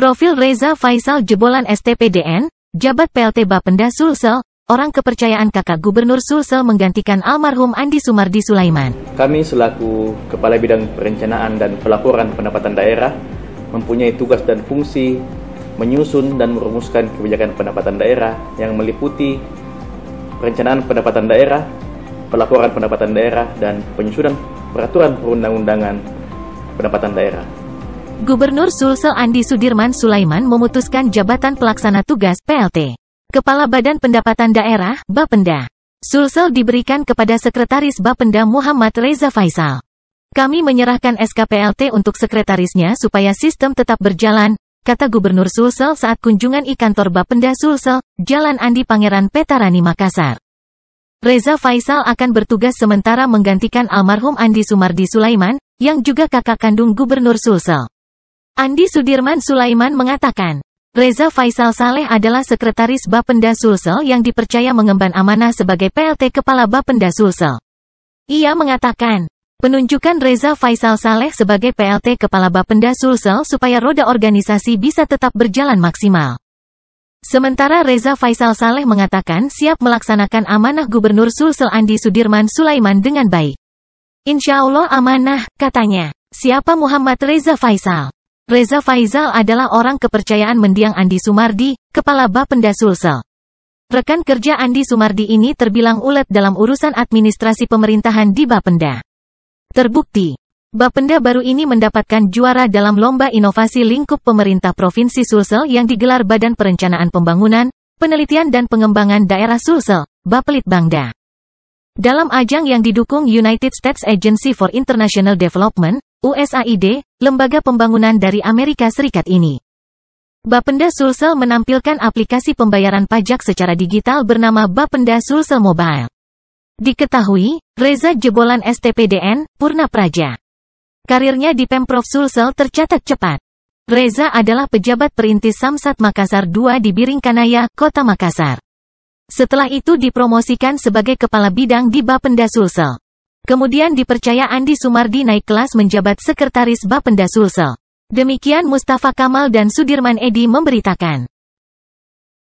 Profil Reza Faisal jebolan STPDN, jabat PLT Bapenda Sulsel, orang kepercayaan kakak Gubernur Sulsel menggantikan almarhum Andi Sumardi Sulaiman. Kami selaku Kepala Bidang Perencanaan dan Pelaporan Pendapatan Daerah mempunyai tugas dan fungsi menyusun dan merumuskan kebijakan pendapatan daerah yang meliputi perencanaan pendapatan daerah, pelaporan pendapatan daerah, dan penyusunan peraturan perundang-undangan pendapatan daerah. Gubernur Sulsel Andi Sudirman Sulaiman memutuskan jabatan pelaksana tugas PLT. Kepala Badan Pendapatan Daerah, Bapenda. Sulsel diberikan kepada Sekretaris Bapenda Muhammad Reza Faisal. Kami menyerahkan SKPLT untuk sekretarisnya supaya sistem tetap berjalan, kata Gubernur Sulsel saat kunjungan i kantor Bapenda Sulsel, Jalan Andi Pangeran Petarani Makassar. Reza Faisal akan bertugas sementara menggantikan almarhum Andi Sumardi Sulaiman, yang juga kakak kandung Gubernur Sulsel. Andi Sudirman Sulaiman mengatakan, Reza Faisal Saleh adalah Sekretaris Bapenda Sulsel yang dipercaya mengemban amanah sebagai PLT Kepala Bapenda Sulsel. Ia mengatakan, penunjukan Reza Faisal Saleh sebagai PLT Kepala Bapenda Sulsel supaya roda organisasi bisa tetap berjalan maksimal. Sementara Reza Faisal Saleh mengatakan siap melaksanakan amanah Gubernur Sulsel Andi Sudirman Sulaiman dengan baik. Insya Allah amanah, katanya. Siapa Muhammad Reza Faisal? Reza Faizal adalah orang kepercayaan mendiang Andi Sumardi, Kepala Bapenda Sulsel. Rekan kerja Andi Sumardi ini terbilang ulet dalam urusan administrasi pemerintahan di Bapenda. Terbukti, Bapenda baru ini mendapatkan juara dalam Lomba Inovasi Lingkup Pemerintah Provinsi Sulsel yang digelar Badan Perencanaan Pembangunan, Penelitian dan Pengembangan Daerah Sulsel, Bapelit Bangda. Dalam ajang yang didukung United States Agency for International Development, USAID, lembaga pembangunan dari Amerika Serikat ini. Bapenda Sulsel menampilkan aplikasi pembayaran pajak secara digital bernama Bapenda Sulsel Mobile. Diketahui, Reza Jebolan STPDN, Purna Praja. Karirnya di Pemprov Sulsel tercatat cepat. Reza adalah pejabat perintis Samsat Makassar II di Biringkanaya, Kota Makassar. Setelah itu dipromosikan sebagai kepala bidang di Bapenda Sulsel. Kemudian dipercaya Andi Sumardi naik kelas menjabat Sekretaris Bapenda Sulsel. Demikian Mustafa Kamal dan Sudirman Edi memberitakan.